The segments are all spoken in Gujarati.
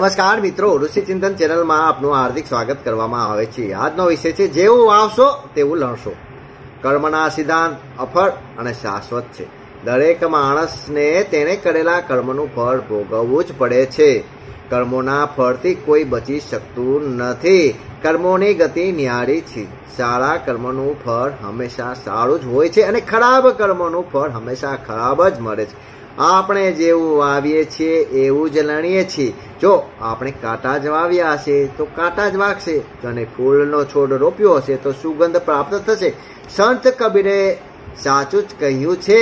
નમસ્કાર મિત્રો ઋષિ ચિંતન ચેનલમાં આપનું હાર્દિક સ્વાગત કરવામાં આવે છે આજનો વિષય છે જેવું વાવશો તેવું લણશો કર્મના સિદ્ધાંત અફળ અને શાશ્વત છે દરેક માણસને તેણે કરેલા કર્મનું ફળ ભોગવવું જ પડે છે કર્મોના ફળથી કોઈ બચી શકતું નથી કર્મોની ગતિ નિહાળી છે સારા કર્મનું ફળ હંમેશા સારું જ હોય છે અને ખરાબ કર્મનું ફળ હંમેશા ખરાબ જ મળે છે આપણે જેવું વાવીએ છીએ એવું જ લણીએ છીએ જો આપણે કાંટા જ વાવ્યા હશે તો કાંટા જ વાગશે અને ફૂલનો છોડ રોપ્યો હશે તો સુગંધ પ્રાપ્ત થશે સંત કબીરે સાચું જ કહ્યું છે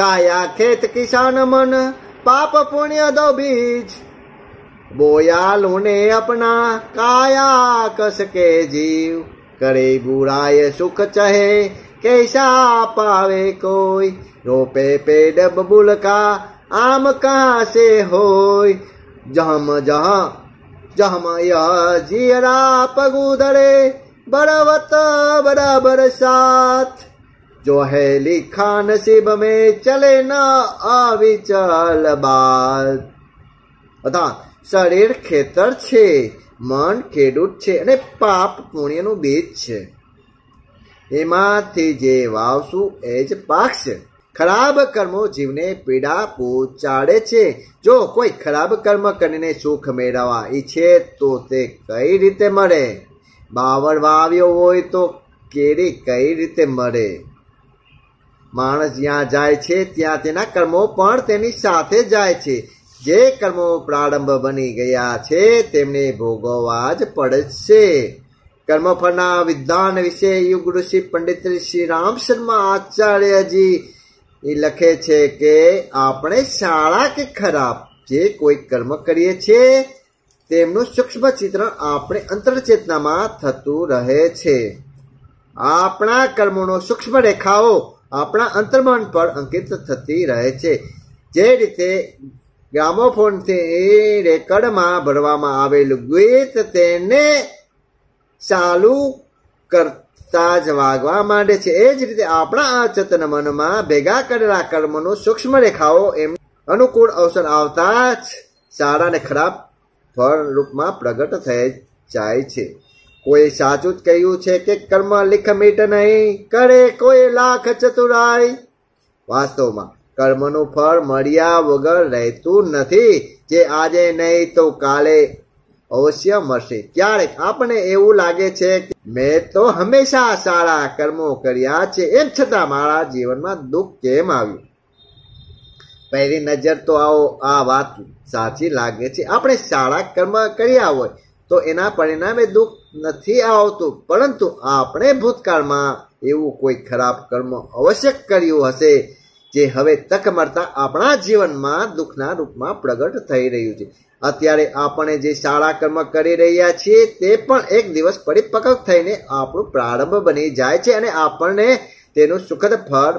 કાયા ખેત કિસાન મન પાપ પુણ્ય દો બીજ બોયા લોને અપના કાયા કસકે જીવ કરે બુરાય સુખ ચહે कैसा पावे कोई रोपे पेड़ बबुल का आम कहाँ से होय जहम जहाँ जहम यह जियरा पगुदरे बरवत बराबर साथ जो है लिखा नसीब में चले न अविचल बात બધા શરીર ખેતર છે મન ખેડૂત છે અને પાપ પુણ્યનું બીજ છે એમાંથી જે વાવશું એ જ પાકશે ખરાબ કર્મો જીવને પીડા પહોંચાડે છે જો કોઈ ખરાબ કર્મ કરીને સુખ મેળવવા ઈચ્છે તો તે કઈ રીતે મળે બાવળ વાવ્યો હોય તો કેરી કઈ રીતે મળે માણસ જ્યાં જાય છે ત્યાં તેના કર્મો પણ તેની સાથે જાય છે જે કર્મો પ્રારંભ બની ગયા છે તેમને ભોગવવા જ પડે છે કર્મફળના વિદ્વાન વિશે યુગ શ્રી પંડિત શ્રી રામ શર્મા આચાર્યજી એ લખે છે કે આપણે સારા કે ખરાબ જે કોઈ કર્મ કરીએ છીએ તેમનું સૂક્ષ્મ ચિત્રણ આપણે અંતરચેતનામાં થતું રહે છે આપણા કર્મોનો સૂક્ષ્મ રેખાઓ આપણા અંતર્મન પર અંકિત થતી રહે છે જે રીતે ગ્રામોફોનથી રેકર્ડમાં ભરવામાં આવેલું ગીત તેને ચાલુ કરતા જ વાગવા માંડે છે એ જ રીતે આપણા આ ચેતન મનમાં ભેગા કરેલા કર્મનો સૂક્ષ્મ રેખાઓ એમ અનુકૂળ અવસર આવતા જ સારા અને ખરાબ ફળ રૂપમાં પ્રગટ થઈ જાય છે કોઈ સાચું જ કહ્યું છે કે કર્મ લિખ મીટ નહીં કરે કોઈ લાખ ચતુરાય વાસ્તવમાં કર્મનું ફળ મળ્યા વગર રહેતું નથી જે આજે નહીં તો કાલે અવશ્ય મળશે ક્યારેક આપણે એવું લાગે છે કે મેં તો હંમેશા સારા કર્મો કર્યા છે એમ છતાં મારા જીવનમાં દુઃખ કેમ આવ્યું પહેલી નજર તો આવો આ વાત સાચી લાગે છે આપણે સારા કર્મ કર્યા હોય તો એના પરિણામે દુઃખ નથી આવતું પરંતુ આપણે ભૂતકાળમાં એવું કોઈ ખરાબ કર્મ અવશ્ય કર્યું હશે જે હવે તક મળતા આપણા જીવનમાં દુઃખના રૂપમાં પ્રગટ થઈ રહ્યું છે અત્યારે આપણે જે શાળા કર્મ કરી રહ્યા છીએ તે પણ એક દિવસ પરિપક્વ થઈને આપણું પ્રારંભ બની જાય છે અને આપણને તેનું સુખદ ફળ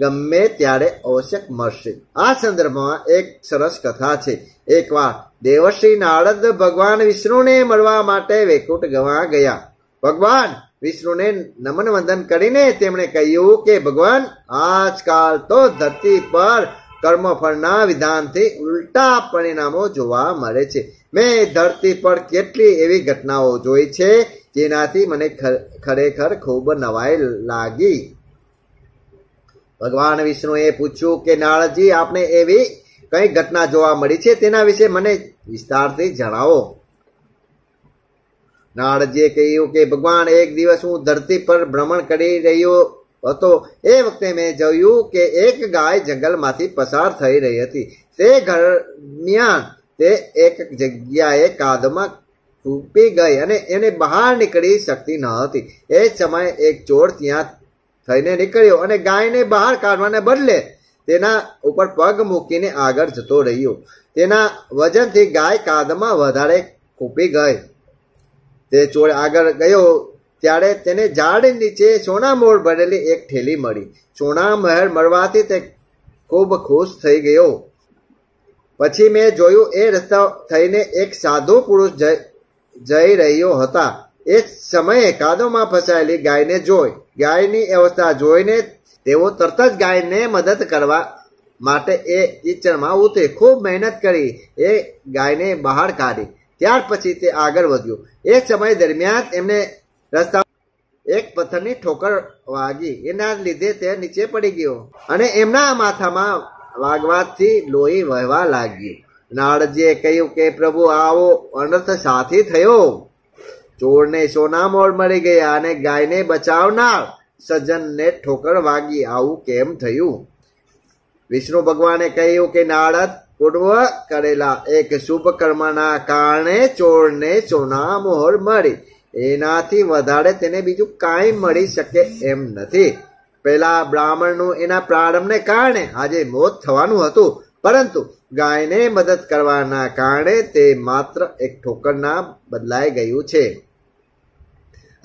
ગમે ત્યારે અવશ્ય મળશે આ સંદર્ભમાં એક સરસ કથા છે એકવાર દેવશ્રી નારદ ભગવાન વિષ્ણુને મળવા માટે વૈકુંઠ ગવા ગયા ભગવાન વિષ્ણુને નમન વંદન કરીને તેમણે કહ્યું કે ભગવાન આજકાલ તો ધરતી પર કર્મફળના વિધાનથી ઉલટા પરિણામો જોવા મળે છે મેં ધરતી પર કેટલી એવી ઘટનાઓ જોઈ છે જેનાથી મને ખરેખર ખૂબ નવાઈ લાગી ભગવાન વિષ્ણુએ પૂછ્યું કે નાળજી આપને એવી કઈ ઘટના જોવા મળી છે તેના વિશે મને વિસ્તારથી જણાવો નાળજીએ કહ્યું કે ભગવાન એક દિવસ હું ધરતી પર ભ્રમણ કરી રહ્યો હતો એ વખતે મેં જોયું કે એક ગાય જંગલમાંથી પસાર થઈ રહી હતી તે દરમિયાન તે એક જગ્યાએ કાદમાં કૂપી ગઈ અને એને બહાર નીકળી શકતી ન હતી એ સમયે એક ચોર ત્યાં થઈને નીકળ્યો અને ગાયને બહાર કાઢવાને બદલે તેના ઉપર પગ મૂકીને આગળ જતો રહ્યો તેના વજનથી ગાય કાદમાં વધારે કૂપી ગઈ તે ચોર આગળ ગયો ત્યારે તેને ઝાડ નીચે સોનામોર ભરેલી એક ઠેલી મળી સોનામહેર મળવાથી તે ખૂબ ખુશ થઈ ગયો પછી મેં જોયું એ રસ્તા થઈને એક સાધુ પુરુષ જઈ રહ્યો હતા એ સમયે કાદોમાં ફસાયેલી ગાયને જોઈ ગાયની અવસ્થા જોઈને તેઓ તરત જ ગાયને મદદ કરવા માટે એ કિચડમાં ઉતરી ખૂબ મહેનત કરી એ ગાયને બહાર કાઢી ત્યાર પછી તે આગળ વધ્યું એ સમય દરમિયાન એમને રસ્તા એક પથ્થરની ઠોકર વાગી એના લીધે તે નીચે પડી ગયો અને એમના માથામાં વાગવાથી લોહી વહેવા લાગ્યું નાળજીએ કહ્યું કે પ્રભુ આવો અનર્થ સાથી થયો ચોરને સોના મોળ મળી ગયા અને ગાયને બચાવનાર સજ્જનને ઠોકર વાગી આવું કેમ થયું વિષ્ણુ ભગવાને કહ્યું કે નાળદ પૂર્વ કરેલા એક શુભ કર્મના કારણે ચોરને સોના મોહર મળી એનાથી વધારે તેને બીજું કાંઈ મળી શકે એમ નથી પેલા બ્રાહ્મણનું એના પ્રારંભને કારણે આજે મોત થવાનું હતું પરંતુ ગાયને મદદ કરવાના કારણે તે માત્ર એક ઠોકરના બદલાઈ ગયું છે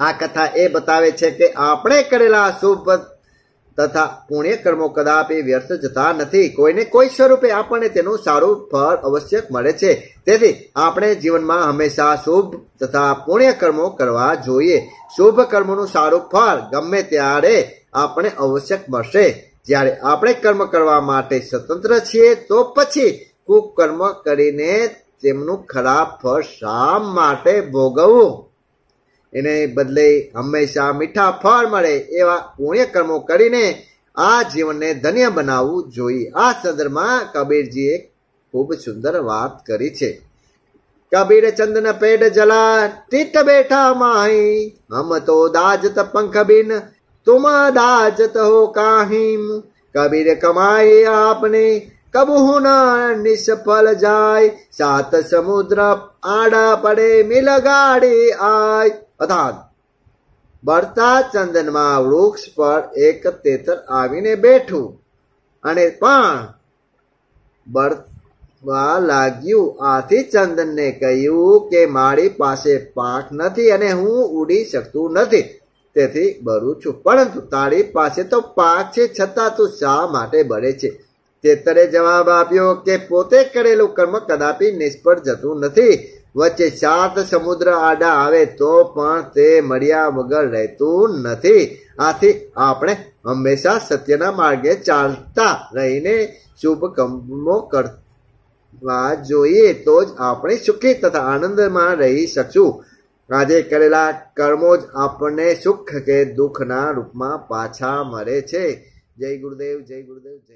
આ કથા એ બતાવે છે કે આપણે કરેલા શુભ તથા પુણ્ય કર્મો કદાપી વ્યર્થ જતા નથી કોઈને કોઈ સ્વરૂપે આપણને તેનું સારું ફળ અવશ્ય મળે છે તેથી આપણે જીવનમાં હંમેશા શુભ તથા પુણ્ય કર્મો કરવા જોઈએ શુભ કર્મોનું સારું ફળ ગમે ત્યારે આપણે અવશ્યક મળશે જ્યારે આપણે કર્મ કરવા માટે સ્વતંત્ર છીએ તો પછી કુકર્મ કરીને તેમનું ખરાબ ફળ શા માટે ભોગવવું એને બદલે હંમેશા મીઠા ફળ મળે એવા પુણ્યકર્મો કરીને આ જીવનને ધન્ય બનાવવું જોઈએ આ સંદર્ભમાં કબીરજીએ ખૂબ સુંદર વાત કરી છે કબીર ચંદન પેડ જલા ટીટ બેઠા માહી હમ તો દાજત પંખ બિન તુમ દાજત હો કાહીમ કબીર કમાય આપને કબહુ ના નિષ્ફળ જાય સાત સમુદ્ર આડા પડે મિલ ગાડી આય અર્થાત બળતા ચંદનમાં વૃક્ષ પર એક તેતર આવીને બેઠું અને પણ બળવા લાગ્યું આથી ચંદનને કહ્યું કે મારી પાસે પાક નથી અને હું ઉડી શકતું નથી તેથી બરું છું પરંતુ તારી પાસે તો પાક છે છતાં તું શા માટે બળે છે તેતરે જવાબ આપ્યો કે પોતે કરેલું કર્મ કદાપી નિષ્ફળ જતું નથી વચ્ચે સાત સમુદ્ર આડા આવે તો પણ તે મળ્યા વગર રહેતું નથી આથી આપણે હંમેશા સત્યના માર્ગે ચાલતા રહીને શુભ કર્મો કરવા જોઈએ તો જ આપણે સુખી તથા આનંદમાં રહી શકશું આજે કરેલા કર્મો જ આપણને સુખ કે દુઃખના રૂપમાં પાછા મળે છે જય ગુરુદેવ જય ગુરુદેવ જય